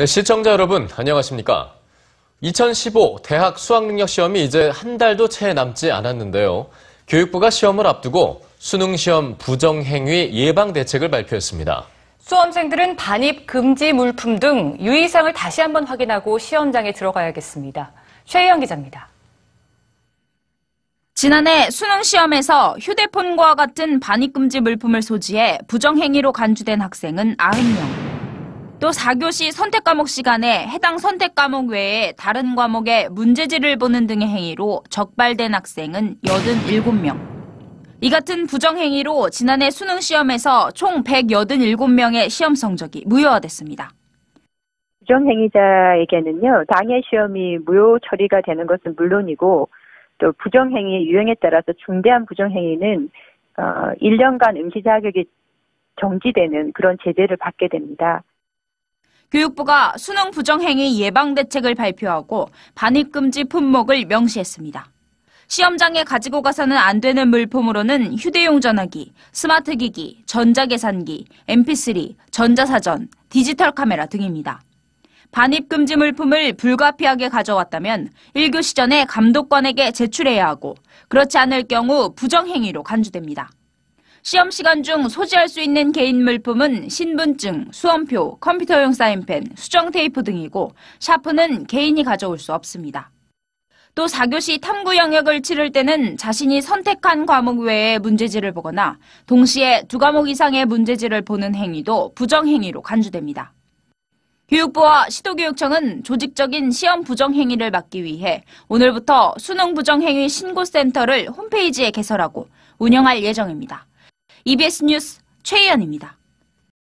네, 시청자 여러분, 안녕하십니까? 2015 대학 수학능력시험이 이제 한 달도 채 남지 않았는데요. 교육부가 시험을 앞두고 수능시험 부정행위 예방 대책을 발표했습니다. 수험생들은 반입 금지 물품 등 유의사항을 다시 한번 확인하고 시험장에 들어가야겠습니다. 최혜영 기자입니다. 지난해 수능 시험에서 휴대폰과 같은 반입 금지 물품을 소지해 부정행위로 간주된 학생은 90명. 또 4교시 선택 과목 시간에 해당 선택 과목 외에 다른 과목의 문제지를 보는 등의 행위로 적발된 학생은 87명. 이 같은 부정행위로 지난해 수능시험에서 총 187명의 시험 성적이 무효화됐습니다. 부정행위자에게는요, 당해 시험이 무효 처리가 되는 것은 물론이고, 또 부정행위 유형에 따라서 중대한 부정행위는 1년간 어, 응시 자격이 정지되는 그런 제재를 받게 됩니다. 교육부가 수능 부정행위 예방 대책을 발표하고 반입금지 품목을 명시했습니다. 시험장에 가지고 가서는 안 되는 물품으로는 휴대용 전화기, 스마트 기기, 전자계산기, mp3, 전자사전, 디지털 카메라 등입니다. 반입금지 물품을 불가피하게 가져왔다면 1교시 전에 감독관에게 제출해야 하고 그렇지 않을 경우 부정행위로 간주됩니다. 시험 시간 중 소지할 수 있는 개인 물품은 신분증, 수험표, 컴퓨터용 사인펜, 수정 테이프 등이고 샤프는 개인이 가져올 수 없습니다. 또 4교시 탐구 영역을 치를 때는 자신이 선택한 과목 외에 문제지를 보거나 동시에 두 과목 이상의 문제지를 보는 행위도 부정행위로 간주됩니다. 교육부와 시도교육청은 조직적인 시험 부정행위를 막기 위해 오늘부터 수능 부정행위 신고센터를 홈페이지에 개설하고 운영할 예정입니다. EBS 뉴스 최혜연입니다.